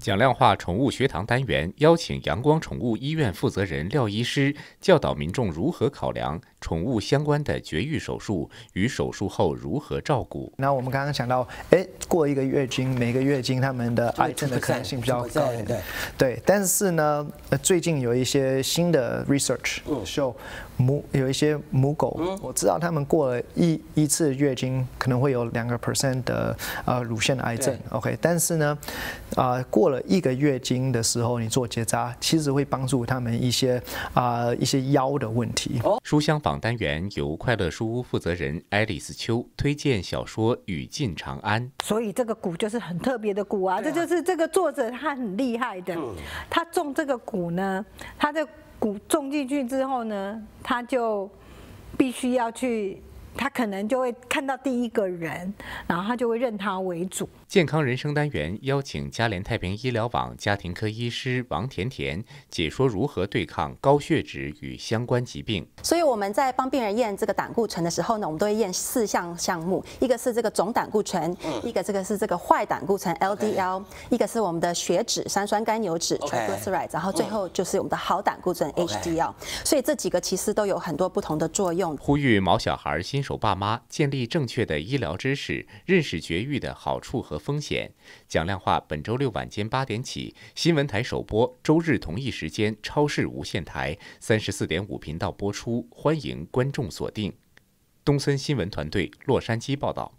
讲量化宠物学堂单元邀请阳光宠物医院负责人廖医师教导民众如何考量宠物相关的绝育手术与手术后如何照顾。那我们刚刚讲到，哎，过一个月经，每个月经他们的癌症的可能性比较高，对对。但是呢，最近有一些新的 research show 母有一些母狗，我知道他们过了一一次月经可能会有两个 percent 的呃乳腺癌症。OK，但是呢。啊，过了一个月经的时候，你做结扎，其实会帮助他们一些啊一些腰的问题。书香坊单元由快乐书屋负责人爱丽丝秋推荐小说《雨尽长安》。所以这个蛊就是很特别的蛊啊，这就是这个作者他很厉害的，他种这个蛊呢，他的蛊种进去之后呢，他就必须要去。他可能就会看到第一个人，然后他就会认他为主。健康人生单元邀请嘉联太平医疗网家庭科医师王甜甜解说如何对抗高血脂与相关疾病。所以我们在帮病人验这个胆固醇的时候呢，我们都会验四项项目，一个是这个总胆固醇，一个这个是这个坏胆固醇 （LDL），一个是我们的血脂三酸甘油脂，l e e 然后最后就是我们的好胆固醇 （HDL）。所以这几个其实都有很多不同的作用。呼吁毛小孩先。新手爸妈建立正确的医疗知识，认识绝育的好处和风险。讲量化，本周六晚间八点起，新闻台首播，周日同一时间，超市无线台三十四点五频道播出，欢迎观众锁定。东森新闻团队，洛杉矶报道。